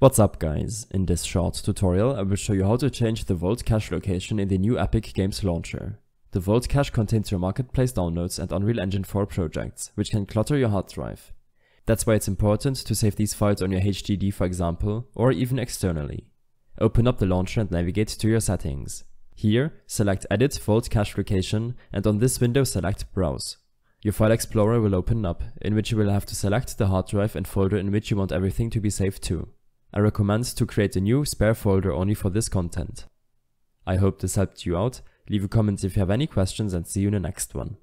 What's up guys, in this short tutorial I will show you how to change the Vault cache location in the new Epic Games launcher. The Vault cache contains your marketplace downloads and Unreal Engine 4 projects, which can clutter your hard drive. That's why it's important to save these files on your HDD for example, or even externally. Open up the launcher and navigate to your settings. Here, select Edit Vault Cache Location and on this window select Browse. Your file explorer will open up, in which you will have to select the hard drive and folder in which you want everything to be saved to. I recommend to create a new spare folder only for this content. I hope this helped you out, leave a comment if you have any questions and see you in the next one.